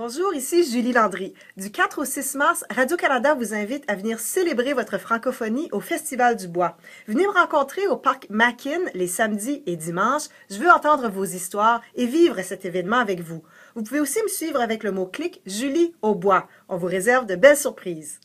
Bonjour, ici Julie Landry. Du 4 au 6 mars, Radio-Canada vous invite à venir célébrer votre francophonie au Festival du Bois. Venez me rencontrer au Parc Mackin les samedis et dimanches. Je veux entendre vos histoires et vivre cet événement avec vous. Vous pouvez aussi me suivre avec le mot-clic Julie au Bois. On vous réserve de belles surprises.